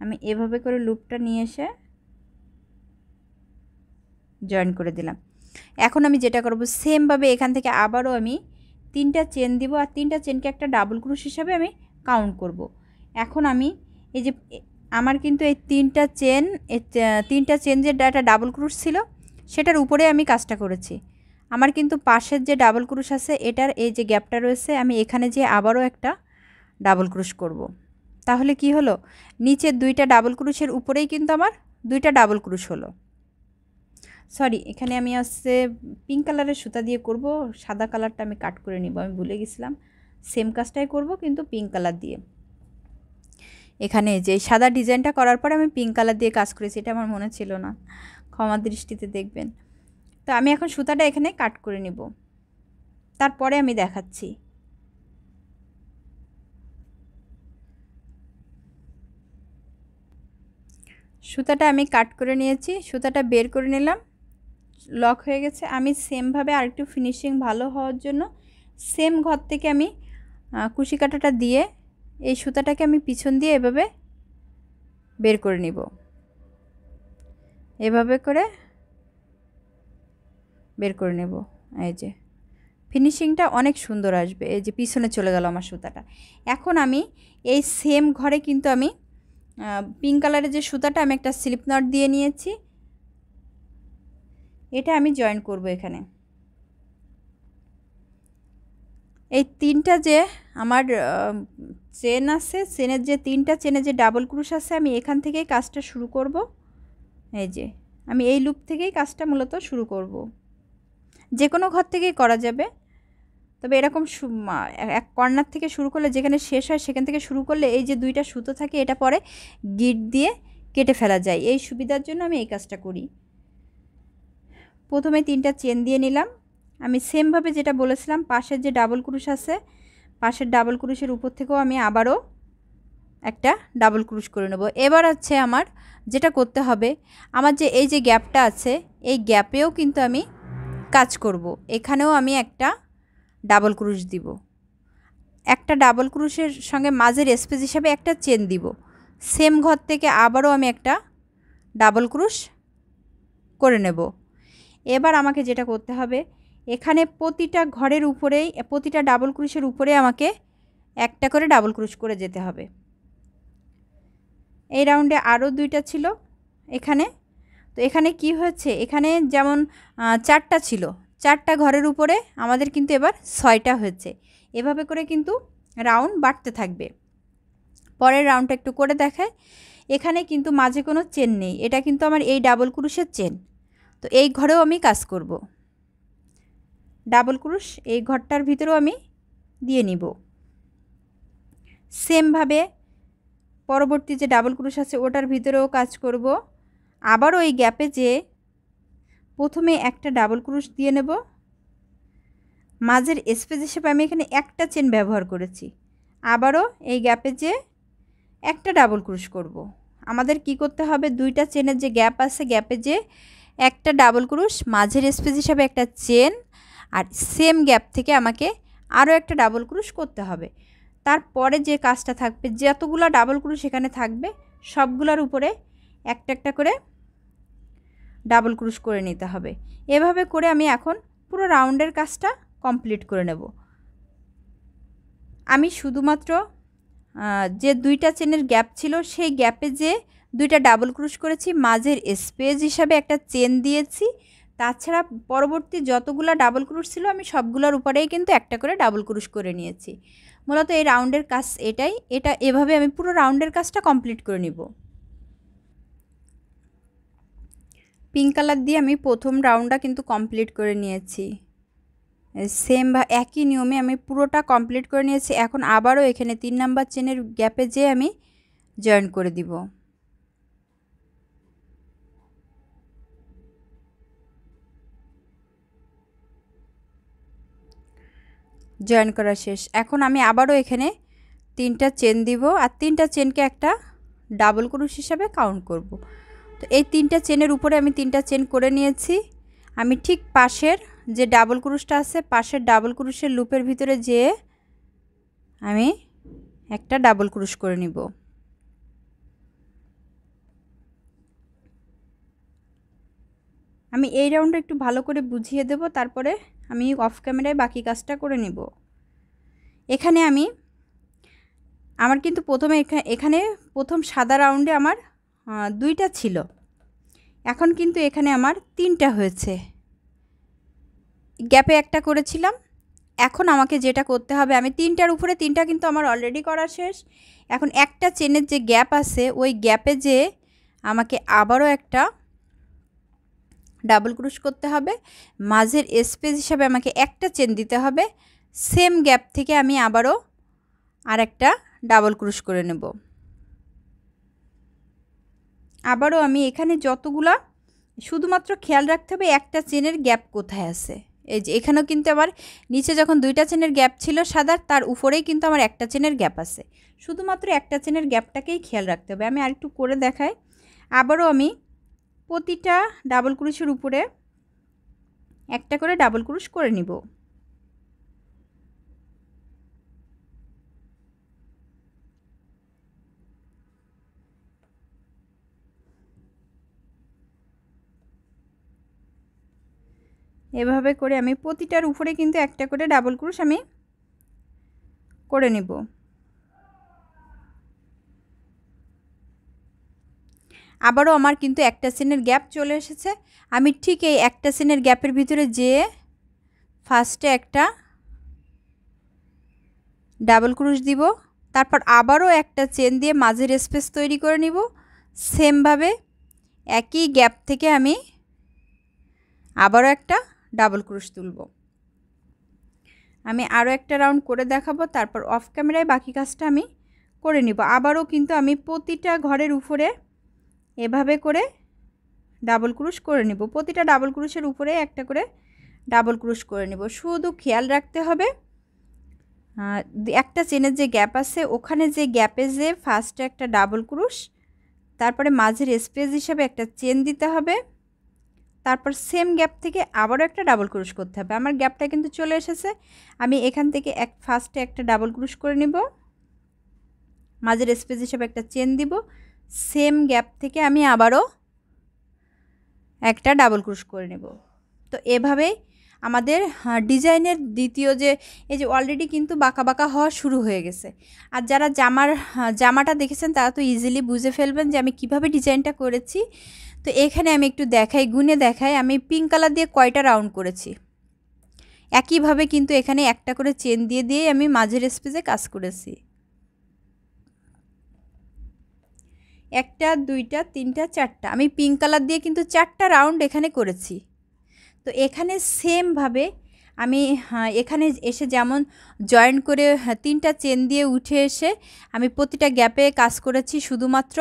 আমি এভাবে করে লুপটা নিয়ে এসে জয়েন করে দিলাম এখন আমি যেটা করব সেমভাবে এখান থেকে আবারও আমি তিনটা চেন দিব আর তিনটা চেনকে একটা ডাবল ক্রুশ হিসাবে আমি কাউন্ট করব। এখন আমি এই যে আমার কিন্তু এই তিনটা চেন তিনটা চেন যে একটা ডাবল ক্রুশ ছিল সেটার উপরে আমি কাজটা করেছি আমার কিন্তু পাশের যে ডাবল ক্রুশ আছে এটার এই যে গ্যাপটা রয়েছে আমি এখানে যে আবারও একটা ডাবল ক্রুশ করব। তাহলে কি হলো নিচের দুইটা ডাবল ক্রুশের উপরেই কিন্তু আমার দুইটা ডাবল ক্রুশ হলো সরি এখানে আমি আসছে পিঙ্ক কালারের সুতা দিয়ে করব সাদা কালারটা আমি কাট করে নিব আমি ভুলে গেছিলাম সেম কাজটাই করব কিন্তু পিঙ্ক কালার দিয়ে এখানে যে সাদা ডিজাইনটা করার পর আমি পিঙ্ক কালার দিয়ে কাজ করেছি এটা আমার মনে ছিল না ক্ষমা দৃষ্টিতে দেখবেন তো আমি এখন সুতাটা এখানে কাট করে নিব তারপরে আমি দেখাচ্ছি সুতাটা আমি কাট করে নিয়েছি সুতাটা বের করে নিলাম লক হয়ে গেছে আমি সেমভাবে আরেকটু ফিনিশিং ভালো হওয়ার জন্য সেম ঘর থেকে আমি কুশি কাটাটা দিয়ে এই সুতাটাকে আমি পিছন দিয়ে এভাবে বের করে নিব এভাবে করে বের করে নেব এই যে ফিনিশিংটা অনেক সুন্দর আসবে এই যে পিছনে চলে গেল আমার সুতাটা এখন আমি এই সেম ঘরে কিন্তু আমি পিঙ্ক কালারের যে সুতাটা আমি একটা স্লিপ নট দিয়ে নিয়েছি এটা আমি জয়েন করব এখানে এই তিনটা যে আমার চেন আছে চেনের যে তিনটা চেনে যে ডাবল ক্রুশ আছে আমি এখান থেকেই কাজটা শুরু করব এই যে আমি এই লুপ থেকেই কাজটা মূলত শুরু করব যে কোনো ঘর থেকেই করা যাবে তবে এরকম এক কর্নার থেকে শুরু করলে যেখানে শেষ হয় সেখান থেকে শুরু করলে এই যে দুইটা সুতো থাকে এটা পরে গিট দিয়ে কেটে ফেলা যায় এই সুবিধার জন্য আমি এই কাজটা করি প্রথমে তিনটা চেন দিয়ে নিলাম আমি সেমভাবে যেটা বলেছিলাম পাশের যে ডাবল ক্রুশ আছে পাশের ডাবল ক্রুশের উপর থেকেও আমি আবারও একটা ডাবল ক্রুশ করে নেব এবার হচ্ছে আমার যেটা করতে হবে আমার যে এই যে গ্যাপটা আছে এই গ্যাপেও কিন্তু আমি কাজ করব। এখানেও আমি একটা ডাবল ক্রুশ দিব একটা ডাবল ক্রুশের সঙ্গে মাঝের স্পেস হিসাবে একটা চেন দিব সেম ঘর থেকে আবারও আমি একটা ডাবল ক্রুশ করে নেব এবার আমাকে যেটা করতে হবে এখানে প্রতিটা ঘরের উপরেই প্রতিটা ডাবল ক্রুশের উপরে আমাকে একটা করে ডাবল ক্রুশ করে যেতে হবে এই রাউন্ডে আরও দুইটা ছিল এখানে তো এখানে কি হয়েছে এখানে যেমন চারটা ছিল চারটা ঘরের উপরে আমাদের কিন্তু এবার ছয়টা হয়েছে এভাবে করে কিন্তু রাউন্ড বাড়তে থাকবে পরের রাউন্ডটা একটু করে দেখায় এখানে কিন্তু মাঝে কোনো চেন নেই এটা কিন্তু আমার এই ডাবল ক্রুশের চেন তো এই ঘরেও আমি কাজ করব ডাবল ক্রুশ এই ঘরটার ভিতরেও আমি দিয়ে নিব সেমভাবে পরবর্তী যে ডাবল ক্রুশ আছে ওটার ভিতরেও কাজ করব আবারও ওই গ্যাপে যে প্রথমে একটা ডাবল ক্রুশ দিয়ে নেব মাঝের স্পেস হিসেবে আমি এখানে একটা চেন ব্যবহার করেছি আবারও এই গ্যাপে যে একটা ডাবল ক্রুশ করব। আমাদের কি করতে হবে দুইটা চেনের যে গ্যাপ আছে গ্যাপে যে একটা ডাবল ক্রুশ মাঝের স্পেস হিসাবে একটা চেন আর সেম গ্যাপ থেকে আমাকে আরও একটা ডাবল ক্রুশ করতে হবে তারপরে যে কাজটা থাকবে যতগুলো ডাবল ক্রুশ এখানে থাকবে সবগুলোর উপরে একটা একটা করে ডাবল ক্রুশ করে নিতে হবে এভাবে করে আমি এখন পুরো রাউন্ডের কাজটা কমপ্লিট করে নেব আমি শুধুমাত্র যে দুইটা চেনের গ্যাপ ছিল সেই গ্যাপে যে দুইটা ডাবল ক্রুশ করেছি মাঝের স্পেস হিসাবে একটা চেন দিয়েছি তাছাড়া পরবর্তী যতগুলো ডাবল ক্রুশ ছিল আমি সবগুলোর উপরেই কিন্তু একটা করে ডাবল ক্রুশ করে নিয়েছি মূলত এই রাউন্ডের কাজ এটাই এটা এভাবে আমি পুরো রাউন্ডের কাজটা কমপ্লিট করে নিব পিঙ্ক কালার দিয়ে আমি প্রথম রাউন্ডটা কিন্তু কমপ্লিট করে নিয়েছি সেম বা একই নিয়মে আমি পুরোটা কমপ্লিট করে নিয়েছি এখন আবারও এখানে তিন নাম্বার চেনের গ্যাপে যেয়ে আমি জয়েন করে দিব জয়েন করা শেষ এখন আমি আবারও এখানে তিনটা চেন দিব আর তিনটা চেনকে একটা ডাবল ক্রুশ হিসাবে কাউন্ট করব। তো এই তিনটা চেনের উপরে আমি তিনটা চেন করে নিয়েছি আমি ঠিক পাশের যে ডাবল ক্রুশটা আছে পাশের ডাবল ক্রুশের লুপের ভিতরে যেয়ে আমি একটা ডাবল ক্রুশ করে নিব আমি এই রাউন্ডটা একটু ভালো করে বুঝিয়ে দেব তারপরে আমি অফ ক্যামেরায় বাকি কাজটা করে নিব এখানে আমি আমার কিন্তু প্রথমে এখানে প্রথম সাদা রাউন্ডে আমার দুইটা ছিল এখন কিন্তু এখানে আমার তিনটা হয়েছে গ্যাপে একটা করেছিলাম এখন আমাকে যেটা করতে হবে আমি তিনটার উপরে তিনটা কিন্তু আমার অলরেডি করা শেষ এখন একটা চেনের যে গ্যাপ আছে ওই গ্যাপে যে আমাকে আবারও একটা ডাবল ক্রুশ করতে হবে মাঝের স্পেস হিসাবে আমাকে একটা চেন দিতে হবে সেম গ্যাপ থেকে আমি আবারও আর একটা ডাবল ক্রুশ করে নেব আবারও আমি এখানে যতগুলা শুধুমাত্র খেয়াল রাখতে হবে একটা চেনের গ্যাপ কোথায় আছে এই যে এখানেও কিন্তু আমার নিচে যখন দুইটা চেনের গ্যাপ ছিল সাদার তার উপরেই কিন্তু আমার একটা চেনের গ্যাপ আছে শুধুমাত্র একটা চেনের গ্যাপটাকেই খেয়াল রাখতে হবে আমি আরেকটু করে দেখাই আবারও আমি প্রতিটা ডাবল ক্রুশের উপরে একটা করে ডাবল ক্রুশ করে নিব এভাবে করে আমি প্রতিটার উপরে কিন্তু একটা করে ডাবল ক্রুশ আমি করে নিব আবারও আমার কিন্তু একটা সিনের গ্যাপ চলে এসেছে আমি ঠিক এই একটা সিনের গ্যাপের ভিতরে যেয়ে ফার্স্টে একটা ডাবল ক্রুশ দিব তারপর আবারও একটা চেন দিয়ে মাঝের স্পেস তৈরি করে নিব সেমভাবে একই গ্যাপ থেকে আমি আবারও একটা ডাবল ক্রুশ তুলব আমি আরও একটা রাউন্ড করে দেখাবো তারপর অফ ক্যামেরায় বাকি কাজটা আমি করে নিব আবারও কিন্তু আমি প্রতিটা ঘরের উপরে এভাবে করে ডাবল ক্রুশ করে নিব প্রতিটা ডাবল ক্রুশের উপরে একটা করে ডাবল ক্রুশ করে নিব শুধু খেয়াল রাখতে হবে একটা চেনের যে গ্যাপ আছে ওখানে যে গ্যাপে যে ফার্স্টে একটা ডাবল ক্রুশ তারপরে মাঝের স্পেস হিসাবে একটা চেন দিতে হবে তারপর সেম গ্যাপ থেকে আবারও একটা ডাবল ক্রুশ করতে হবে আমার গ্যাপটা কিন্তু চলে এসেছে আমি এখান থেকে এক ফার্স্টে একটা ডাবল ক্রুশ করে নিব মাঝের স্পেস হিসাবে একটা চেন দিব সেম গ্যাপ থেকে আমি আবারও একটা ডাবল ক্রুশ করে নেব তো এভাবেই আমাদের ডিজাইনের দ্বিতীয় যে এই যে অলরেডি কিন্তু বাঁকা বাঁকা হওয়া শুরু হয়ে গেছে আর যারা জামার জামাটা দেখেছেন তারা তো ইজিলি বুঝে ফেলবেন যে আমি কিভাবে ডিজাইনটা করেছি তো এখানে আমি একটু দেখাই গুনে দেখাই আমি পিঙ্ক কালার দিয়ে কয়টা রাউন্ড করেছি একইভাবে কিন্তু এখানে একটা করে চেন দিয়ে দিয়ে আমি মাঝের স্পেসে কাজ করেছি একটা দুইটা তিনটা চারটা আমি পিঙ্ক কালার দিয়ে কিন্তু চারটা রাউন্ড এখানে করেছি তো এখানে সেমভাবে আমি হ্যাঁ, এখানে এসে যেমন জয়েন্ট করে হ্যাঁ, তিনটা চেন দিয়ে উঠে এসে আমি প্রতিটা গ্যাপে কাজ করেছি শুধুমাত্র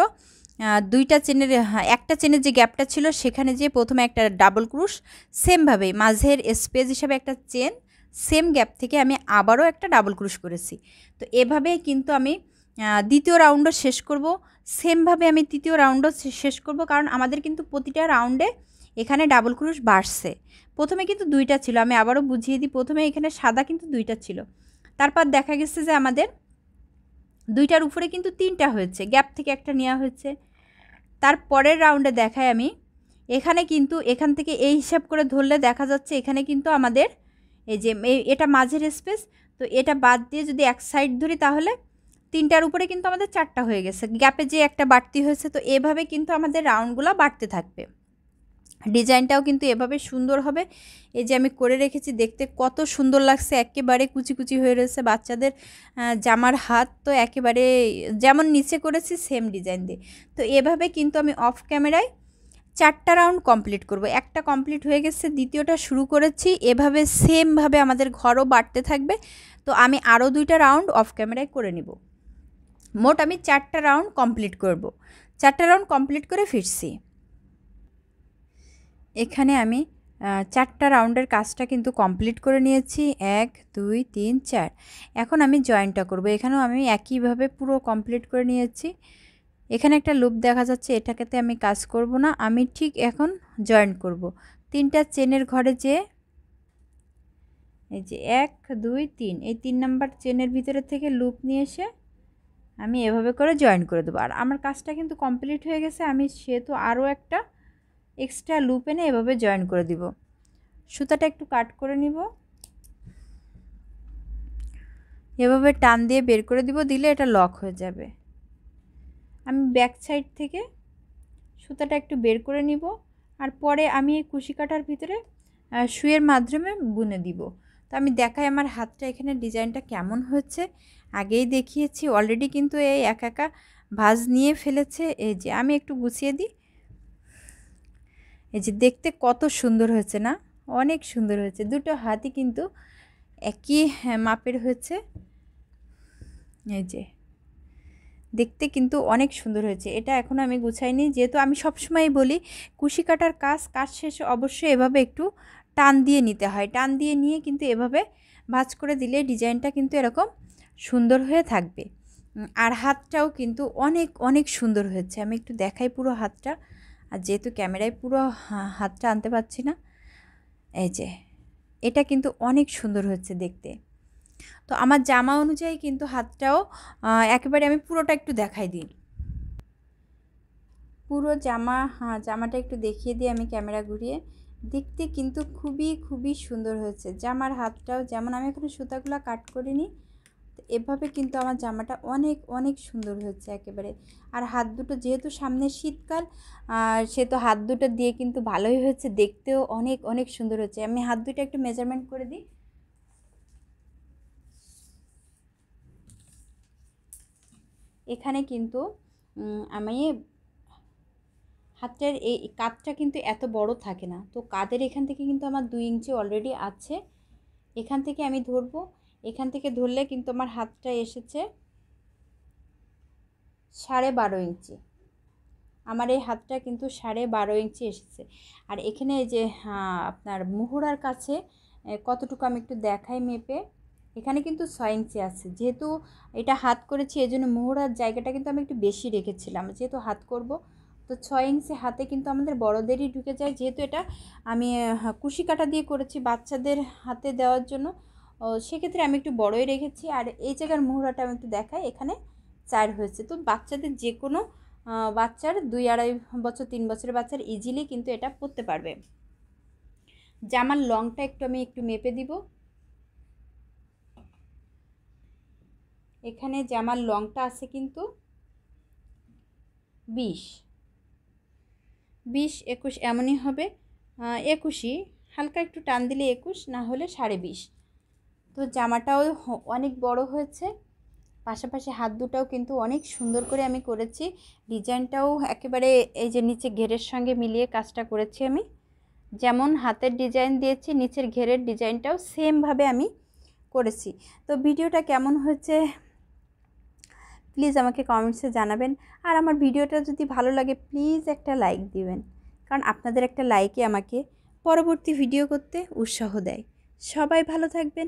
দুইটা চেনের হ্যাঁ, একটা চেনের যে গ্যাপটা ছিল সেখানে যে প্রথমে একটা ডাবল ক্রুশ সেমভাবে মাঝের স্পেস হিসাবে একটা চেন সেম গ্যাপ থেকে আমি আবারও একটা ডাবল ক্রুশ করেছি তো এভাবে কিন্তু আমি দ্বিতীয় রাউন্ডও শেষ করব সেমভাবে আমি তৃতীয় রাউন্ডও শেষ করব কারণ আমাদের কিন্তু প্রতিটা রাউন্ডে এখানে ডাবল ক্রুশ বাড়ছে প্রথমে কিন্তু দুইটা ছিল আমি আবারও বুঝিয়ে দিই প্রথমে এখানে সাদা কিন্তু দুইটা ছিল তারপর দেখা গেছে যে আমাদের দুইটার উপরে কিন্তু তিনটা হয়েছে গ্যাপ থেকে একটা নেওয়া হয়েছে তার পরের রাউন্ডে দেখায় আমি এখানে কিন্তু এখান থেকে এই হিসাব করে ধরলে দেখা যাচ্ছে এখানে কিন্তু আমাদের এই যে এটা মাঝের স্পেস তো এটা বাদ দিয়ে যদি এক সাইড ধরি তাহলে তিনটার উপরে কিন্তু আমাদের চারটা হয়ে গেছে গ্যাপে যে একটা বাড়তি হয়েছে তো এভাবে কিন্তু আমাদের রাউন্ডগুলো বাড়তে থাকবে ডিজাইনটাও কিন্তু এভাবে সুন্দর হবে এই যে আমি করে রেখেছি দেখতে কত সুন্দর লাগছে একেবারে কুচি কুচি হয়ে রয়েছে বাচ্চাদের জামার হাত তো একেবারে যেমন নিচে করেছি সেম ডিজাইন দিয়ে তো এভাবে কিন্তু আমি অফ ক্যামেরায় চারটা রাউন্ড কমপ্লিট করব একটা কমপ্লিট হয়ে গেছে দ্বিতীয়টা শুরু করেছি এভাবে সেমভাবে আমাদের ঘরও বাড়তে থাকবে তো আমি আরও দুইটা রাউন্ড অফ ক্যামেরায় করে নিবো মোট আমি চারটা রাউন্ড কমপ্লিট করব চারটা রাউন্ড কমপ্লিট করে ফিরছি এখানে আমি চারটা রাউন্ডের কাজটা কিন্তু কমপ্লিট করে নিয়েছি এক দুই তিন চার এখন আমি জয়েনটা করব এখানেও আমি একইভাবে পুরো কমপ্লিট করে নিয়েছি এখানে একটা লুপ দেখা যাচ্ছে এটাকেতে আমি কাজ করব না আমি ঠিক এখন জয়েন করব তিনটা চেনের ঘরে যে এই যে এক দুই তিন এই তিন নাম্বার চেনের ভিতরে থেকে লুপ নিয়ে এসে আমি এভাবে করে জয়েন করে দেবো আর আমার কাজটা কিন্তু কমপ্লিট হয়ে গেছে আমি সেহেতু আরও একটা এক্সট্রা লুপ এনে এভাবে জয়েন করে দিব সুতাটা একটু কাট করে নিব এভাবে টান দিয়ে বের করে দিব দিলে এটা লক হয়ে যাবে আমি ব্যাক সাইড থেকে সুতাটা একটু বের করে নিব আর পরে আমি এই কুশি কাটার ভিতরে শুয়ের মাধ্যমে বুনে দিব তো আমি দেখাই আমার হাতটা এখানে ডিজাইনটা কেমন হচ্ছে আগেই দেখিয়েছি অলরেডি কিন্তু এই এক একা ভাজ নিয়ে ফেলেছে এই যে আমি একটু গুছিয়ে দিই এই যে দেখতে কত সুন্দর হয়েছে না অনেক সুন্দর হয়েছে দুটো হাতই কিন্তু একই হ্যাঁ, মাপের হয়েছে এই যে দেখতে কিন্তু অনেক সুন্দর হয়েছে এটা এখন আমি গুছাইনি যেহেতু আমি সবসময় বলি কুশি কাটার কাজ কাজ শেষে অবশ্যই এভাবে একটু টান দিয়ে নিতে হয় টান দিয়ে নিয়ে কিন্তু এভাবে ভাজ করে দিলে ডিজাইনটা কিন্তু এরকম সুন্দর হয়ে থাকবে আর হাতটাও কিন্তু অনেক অনেক সুন্দর হয়েছে আমি একটু দেখাই পুরো হাতটা আর যেহেতু ক্যামেরায় পুরো হাতটা আনতে পারছি না এই যে এটা কিন্তু অনেক সুন্দর হয়েছে দেখতে তো আমার জামা অনুযায়ী কিন্তু হাতটাও একেবারে আমি পুরোটা একটু দেখাই দিই পুরো জামা হ্যাঁ জামাটা একটু দেখিয়ে দিই আমি ক্যামেরা ঘুরিয়ে দেখতে কিন্তু খুবই খুবই সুন্দর হয়েছে জামার হাতটাও যেমন আমি এখনো সুতাগুলো কাট করিনি এভাবে কিন্তু আমার জামাটা অনেক অনেক সুন্দর হয়েছে একেবারে আর হাত দুটো যেহেতু সামনে শীতকাল আর সে তো হাত দুটো দিয়ে কিন্তু ভালোই হয়েছে দেখতেও অনেক অনেক সুন্দর হয়েছে আমি হাত দুটো একটু মেজারমেন্ট করে দিই এখানে কিন্তু আমি হাতটার এই কাঁধটা কিন্তু এত বড় থাকে না তো কাঁধের এখান থেকে কিন্তু আমার দুই ইঞ্চি অলরেডি আছে এখান থেকে আমি ধরবো এখান থেকে ধরলে কিন্তু আমার হাতটা এসেছে সাড়ে বারো ইঞ্চি আমার এই হাতটা কিন্তু সাড়ে বারো ইঞ্চি এসেছে আর এখানে যে আপনার মুহুরার কাছে কতটুকু আমি একটু দেখাই মেপে এখানে কিন্তু ছয় ইঞ্চি আছে যেহেতু এটা হাত করেছি এই জন্য মুহুরার জায়গাটা কিন্তু আমি একটু বেশি রেখেছিলাম যেহেতু হাত করব তো ছয় ইঞ্চি হাতে কিন্তু আমাদের বড়দেরই ঢুকে যায় যেহেতু এটা আমি কুশি কাটা দিয়ে করেছি বাচ্চাদের হাতে দেওয়ার জন্য সেক্ষেত্রে আমি একটু বড়ই রেখেছি আর এই জায়গার মোহরাটা আমি একটু দেখাই এখানে চার হয়েছে তো বাচ্চাদের যে কোনো বাচ্চার দুই আড়াই বছর তিন বছরের বাচ্চার ইজিলি কিন্তু এটা পরতে পারবে জামার লংটা একটু আমি একটু মেপে দিব এখানে জামার লংটা আছে কিন্তু বিশ বিশ একুশ এমনই হবে একুশই হালকা একটু টান দিলে একুশ না হলে সাড়ে বিশ তো জামাটাও অনেক বড় হয়েছে পাশাপাশি হাত দুটাও কিন্তু অনেক সুন্দর করে আমি করেছি ডিজাইনটাও একেবারে এই যে নিচে ঘেরের সঙ্গে মিলিয়ে কাজটা করেছি আমি যেমন হাতের ডিজাইন দিয়েছি নিচের ঘেরের ডিজাইনটাও সেমভাবে আমি করেছি তো ভিডিওটা কেমন হয়েছে প্লিজ আমাকে কমেন্টসে জানাবেন আর আমার ভিডিওটা যদি ভালো লাগে প্লিজ একটা লাইক দিবেন কারণ আপনাদের একটা লাইকে আমাকে পরবর্তী ভিডিও করতে উৎসাহ দেয় সবাই ভালো থাকবেন